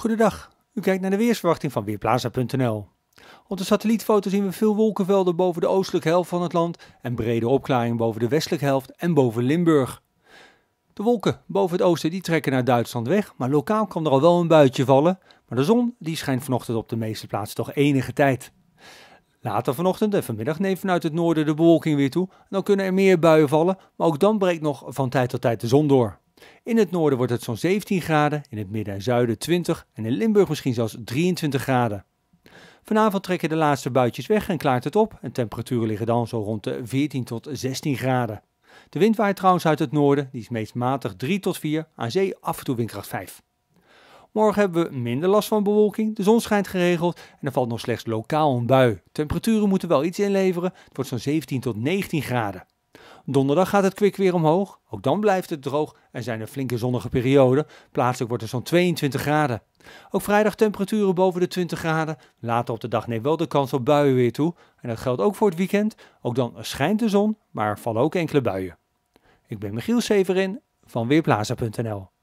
Goedendag, u kijkt naar de weersverwachting van Weerplaza.nl. Op de satellietfoto zien we veel wolkenvelden boven de oostelijke helft van het land en brede opklaringen boven de westelijke helft en boven Limburg. De wolken boven het oosten die trekken naar Duitsland weg, maar lokaal kan er al wel een buitje vallen, maar de zon die schijnt vanochtend op de meeste plaatsen toch enige tijd. Later vanochtend en vanmiddag neemt vanuit het noorden de bewolking weer toe en dan kunnen er meer buien vallen, maar ook dan breekt nog van tijd tot tijd de zon door. In het noorden wordt het zo'n 17 graden, in het midden en zuiden 20 en in Limburg misschien zelfs 23 graden. Vanavond trekken de laatste buitjes weg en klaart het op en temperaturen liggen dan zo rond de 14 tot 16 graden. De wind waait trouwens uit het noorden, die is meest matig 3 tot 4, aan zee af en toe windkracht 5. Morgen hebben we minder last van bewolking, de zon schijnt geregeld en er valt nog slechts lokaal een bui. Temperaturen moeten wel iets inleveren, het wordt zo'n 17 tot 19 graden. Donderdag gaat het kwik weer omhoog. Ook dan blijft het droog en zijn er flinke zonnige perioden. Plaatselijk wordt het zo'n 22 graden. Ook vrijdag temperaturen boven de 20 graden. Later op de dag neemt wel de kans op buien weer toe. En dat geldt ook voor het weekend. Ook dan schijnt de zon, maar er vallen ook enkele buien. Ik ben Michiel Severin van Weerplaza.nl